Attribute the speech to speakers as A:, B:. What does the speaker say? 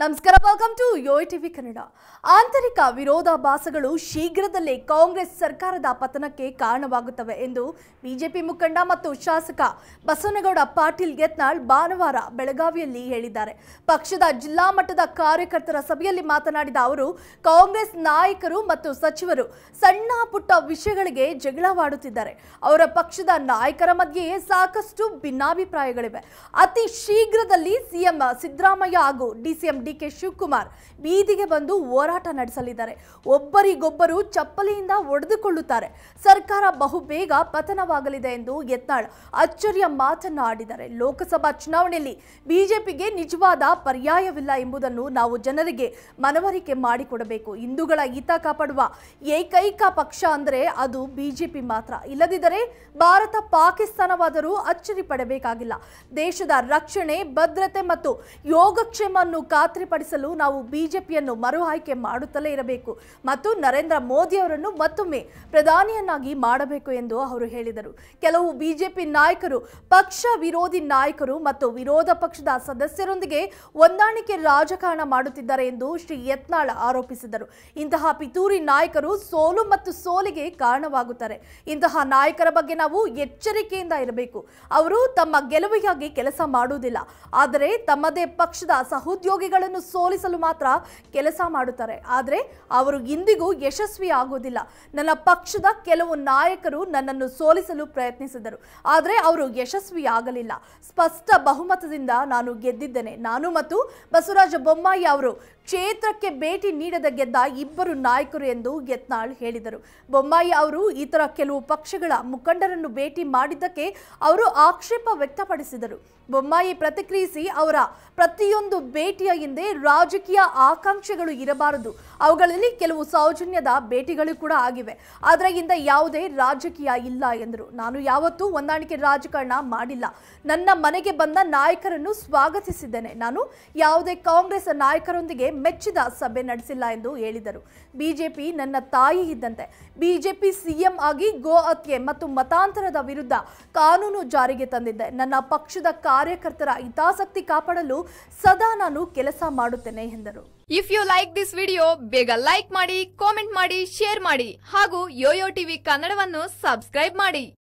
A: ನಮಸ್ಕಾರ welcome to Yo TV Kannada ಆಂತರಿಕ ವಿರೋಧಾಭಾಸಗಳು ಶೀಘ್ರದಲ್ಲೇ ಕಾಂಗ್ರೆಸ್ ಸರ್ಕಾರದ ಪತನಕ್ಕೆ ಕಾರಣವಾಗುತ್ತವೆ ಎಂದು ಬಿಜೆಪಿ ಮುಖಂಡ ಮತ್ತು ಶಾಸಕ ಬಸವನಗೌಡ ಪಾಟೀಲ್ ಯತ್ನಾಳ್ ಭಾನುವಾರ ಬೆಳಗಾವಿಯಲ್ಲಿ ಹೇಳಿದ್ದಾರೆ ಪಕ್ಷದ ಜಿಲ್ಲಾ ಮಟ್ಟದ ಕಾರ್ಯಕರ್ತರ ಸಭೆಯಲ್ಲಿ ಮಾತನಾಡಿದ ಅವರು ಕಾಂಗ್ರೆಸ್ ನಾಯಕರು ಮತ್ತು ಸಚಿವರು ಸಣ್ಣ ಪುಟ್ಟ ವಿಷಯಗಳಿಗೆ ಜಗಳವಾಡುತ್ತಿದ್ದಾರೆ ಅವರ ಪಕ್ಷದ ನಾಯಕರ ಮಧ್ಯೆಯೇ ಸಾಕಷ್ಟು ಭಿನ್ನಾಭಿಪ್ರಾಯಗಳಿವೆ ಅತಿ ಶೀಘ್ರದಲ್ಲಿ ಸಿಎಂ ಸಿದ್ದರಾಮಯ್ಯ ಹಾಗೂ ಡಿಸಿಎಂ ಡಿಕೆ ಶಿವಕುಮಾರ್ ಬೀದಿಗೆ ಬಂದು ಹೋರಾಟ ನಡೆಸಲಿದ್ದಾರೆ ಒಬ್ಬರಿಗೊಬ್ಬರು ಚಪ್ಪಲಿಯಿಂದ ಒಡೆದುಕೊಳ್ಳುತ್ತಾರೆ ಸರ್ಕಾರ ಬಹುಬೇಗ ಪತನವಾಗಲಿದೆ ಎಂದು ಯತ್ನಾಳ್ ಅಚ್ಚರಿಯ ಮಾತನ್ನು ಆಡಿದ್ದಾರೆ ಲೋಕಸಭಾ ಚುನಾವಣೆಯಲ್ಲಿ ಬಿಜೆಪಿಗೆ ನಿಜವಾದ ಪರ್ಯಾಯವಿಲ್ಲ ಎಂಬುದನ್ನು ನಾವು ಜನರಿಗೆ ಮನವರಿಕೆ ಮಾಡಿಕೊಡಬೇಕು ಹಿಂದೂಗಳ ಹಿತ ಕಾಪಾಡುವ ಏಕೈಕ ಪಕ್ಷ ಅಂದರೆ ಅದು ಬಿಜೆಪಿ ಮಾತ್ರ ಇಲ್ಲದಿದ್ದರೆ ಭಾರತ ಪಾಕಿಸ್ತಾನವಾದರೂ ಅಚ್ಚರಿ ಪಡಬೇಕಾಗಿಲ್ಲ ದೇಶದ ರಕ್ಷಣೆ ಭದ್ರತೆ ಮತ್ತು ಯೋಗಕ್ಷೇಮವನ್ನು ಕಾತು ಖಾತ್ರಿಪಡಿಸಲು ನಾವು ಬಿಜೆಪಿಯನ್ನು ಮರು ಆಯ್ಕೆ ಮಾಡುತ್ತಲೇ ಇರಬೇಕು ಮತ್ತು ನರೇಂದ್ರ ಮೋದಿ ಅವರನ್ನು ಮತ್ತೊಮ್ಮೆ ಪ್ರಧಾನಿಯನ್ನಾಗಿ ಮಾಡಬೇಕು ಎಂದು ಅವರು ಹೇಳಿದರು ಕೆಲವು ಬಿಜೆಪಿ ನಾಯಕರು ಪಕ್ಷ ವಿರೋಧಿ ನಾಯಕರು ಮತ್ತು ವಿರೋಧ ಪಕ್ಷದ ಸದಸ್ಯರೊಂದಿಗೆ ಹೊಂದಾಣಿಕೆ ರಾಜಕಾರಣ ಮಾಡುತ್ತಿದ್ದಾರೆ ಎಂದು ಶ್ರೀ ಯತ್ನಾಳ ಆರೋಪಿಸಿದರು ಇಂತಹ ಪಿತೂರಿ ನಾಯಕರು ಸೋಲು ಮತ್ತು ಸೋಲಿಗೆ ಕಾರಣವಾಗುತ್ತಾರೆ ಇಂತಹ ನಾಯಕರ ಬಗ್ಗೆ ನಾವು ಎಚ್ಚರಿಕೆಯಿಂದ ಇರಬೇಕು ಅವರು ತಮ್ಮ ಗೆಲುವಿಗಾಗಿ ಕೆಲಸ ಮಾಡುವುದಿಲ್ಲ ಆದರೆ ತಮ್ಮದೇ ಪಕ್ಷದ ಸಹೋದ್ಯೋಗಿಗಳ ಸೋಲಿಸಲು ಮಾತ್ರ ಕೆಲಸ ಮಾಡುತ್ತಾರೆ ಆದರೆ ಅವರು ಇಂದಿಗೂ ಯಶಸ್ವಿ ಆಗೋದಿಲ್ಲ ನನ್ನ ಪಕ್ಷದ ಕೆಲವು ನಾಯಕರು ನನ್ನನ್ನು ಸೋಲಿಸಲು ಪ್ರಯತ್ನಿಸಿದರು ಆದರೆ ಅವರು ಯಶಸ್ವಿ ಆಗಲಿಲ್ಲ ಸ್ಪಷ್ಟ ಬಹುಮತದಿಂದ ನಾನು ಗೆದ್ದಿದ್ದೇನೆ ನಾನು ಮತ್ತು ಬಸವರಾಜ ಬೊಮ್ಮಾಯಿ ಅವರು ಕ್ಷೇತ್ರಕ್ಕೆ ಭೇಟಿ ನೀಡದ ಗೆದ್ದ ಇಬ್ಬರು ನಾಯಕರು ಎಂದು ಯತ್ನಾಳ್ ಹೇಳಿದರು ಬೊಮ್ಮಾಯಿ ಅವರು ಇತರ ಕೆಲವು ಪಕ್ಷಗಳ ಮುಖಂಡರನ್ನು ಭೇಟಿ ಮಾಡಿದ್ದಕ್ಕೆ ಅವರು ಆಕ್ಷೇಪ ವ್ಯಕ್ತಪಡಿಸಿದರು ಬೊಮ್ಮಾಯಿ ಪ್ರತಿಕ್ರಿಯಿಸಿ ಅವರ ಪ್ರತಿಯೊಂದು ಭೇಟಿಯ ಹಿಂದೆ ರಾಜಕೀಯ ಆಕಾಂಕ್ಷೆಗಳು ಇರಬಾರದು ಅವುಗಳಲ್ಲಿ ಕೆಲವು ಸೌಜನ್ಯದ ಭೇಟಿಗಳು ಕೂಡ ಆಗಿವೆ ಅದರಿಂದ ಯಾವುದೇ ರಾಜಕೀಯ ಇಲ್ಲ ಎಂದರು ನಾನು ಯಾವತ್ತೂ ಹೊಂದಾಣಿಕೆ ರಾಜಕಾರಣ ಮಾಡಿಲ್ಲ ನನ್ನ ಮನೆಗೆ ಬಂದ ನಾಯಕರನ್ನು ಸ್ವಾಗತಿಸಿದ್ದೇನೆ ನಾನು ಯಾವುದೇ ಕಾಂಗ್ರೆಸ್ ನಾಯಕರೊಂದಿಗೆ ಮೆಚ್ಚಿದ ಸಭೆ ನಡೆಸಿಲ್ಲ ಎಂದು ಹೇಳಿದರು ಬಿಜೆಪಿ ನನ್ನ ತಾಯಿ ಇದ್ದಂತೆ ಬಿಜೆಪಿ ಸಿಎಂ ಆಗಿ ಗೋ ಮತ್ತು ಮತಾಂತರದ ವಿರುದ್ಧ ಕಾನೂನು ಜಾರಿಗೆ ತಂದಿದ್ದೆ ನನ್ನ ಪಕ್ಷದ ಕಾರ್ಯಕರ್ತರ ಹಿತಾಸಕ್ತಿ ಕಾಪಾಡಲು ಸದಾ ನಾನು ಕೆಲಸ ಮಾಡುತ್ತೇನೆ ಎಂದರು if you like this video ಬೇಗ ಲೈಕ್ ಮಾಡಿ ಕಾಮೆಂಟ್ ಮಾಡಿ ಶೇರ್ ಮಾಡಿ ಹಾಗೂ ಯೋಯೋ ಟಿವಿ ಕನ್ನಡವನ್ನು ಸಬ್ಸ್ಕ್ರೈಬ್ ಮಾಡಿ